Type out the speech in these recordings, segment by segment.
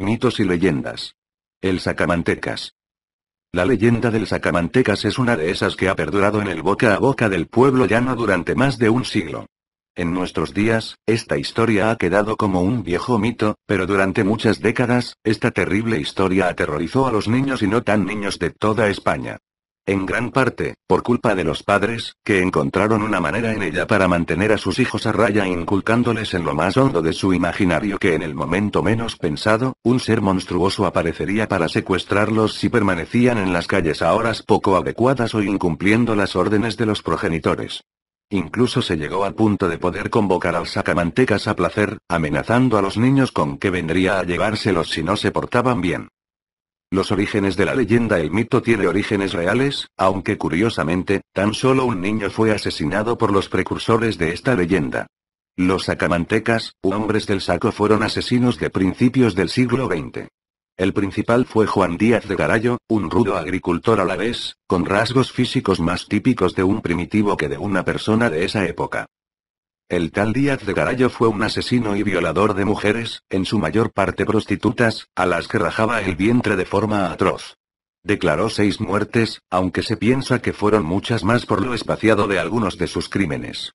Mitos y leyendas. El sacamantecas. La leyenda del sacamantecas es una de esas que ha perdurado en el boca a boca del pueblo llano durante más de un siglo. En nuestros días, esta historia ha quedado como un viejo mito, pero durante muchas décadas, esta terrible historia aterrorizó a los niños y no tan niños de toda España en gran parte, por culpa de los padres, que encontraron una manera en ella para mantener a sus hijos a raya inculcándoles en lo más hondo de su imaginario que en el momento menos pensado, un ser monstruoso aparecería para secuestrarlos si permanecían en las calles a horas poco adecuadas o incumpliendo las órdenes de los progenitores. Incluso se llegó al punto de poder convocar al sacamantecas a placer, amenazando a los niños con que vendría a llevárselos si no se portaban bien. Los orígenes de la leyenda El mito tiene orígenes reales, aunque curiosamente, tan solo un niño fue asesinado por los precursores de esta leyenda. Los sacamantecas, hombres del saco, fueron asesinos de principios del siglo XX. El principal fue Juan Díaz de Garayo, un rudo agricultor a la vez, con rasgos físicos más típicos de un primitivo que de una persona de esa época. El tal Díaz de Garayo fue un asesino y violador de mujeres, en su mayor parte prostitutas, a las que rajaba el vientre de forma atroz. Declaró seis muertes, aunque se piensa que fueron muchas más por lo espaciado de algunos de sus crímenes.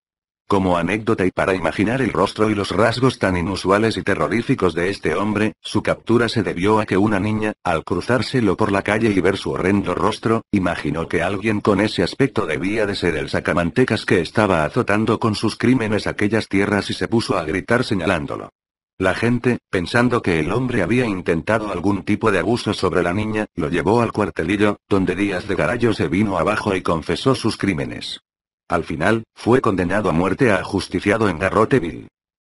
Como anécdota y para imaginar el rostro y los rasgos tan inusuales y terroríficos de este hombre, su captura se debió a que una niña, al cruzárselo por la calle y ver su horrendo rostro, imaginó que alguien con ese aspecto debía de ser el sacamantecas que estaba azotando con sus crímenes aquellas tierras y se puso a gritar señalándolo. La gente, pensando que el hombre había intentado algún tipo de abuso sobre la niña, lo llevó al cuartelillo, donde Díaz de Garayo se vino abajo y confesó sus crímenes. Al final, fue condenado a muerte a ajusticiado en Garroteville.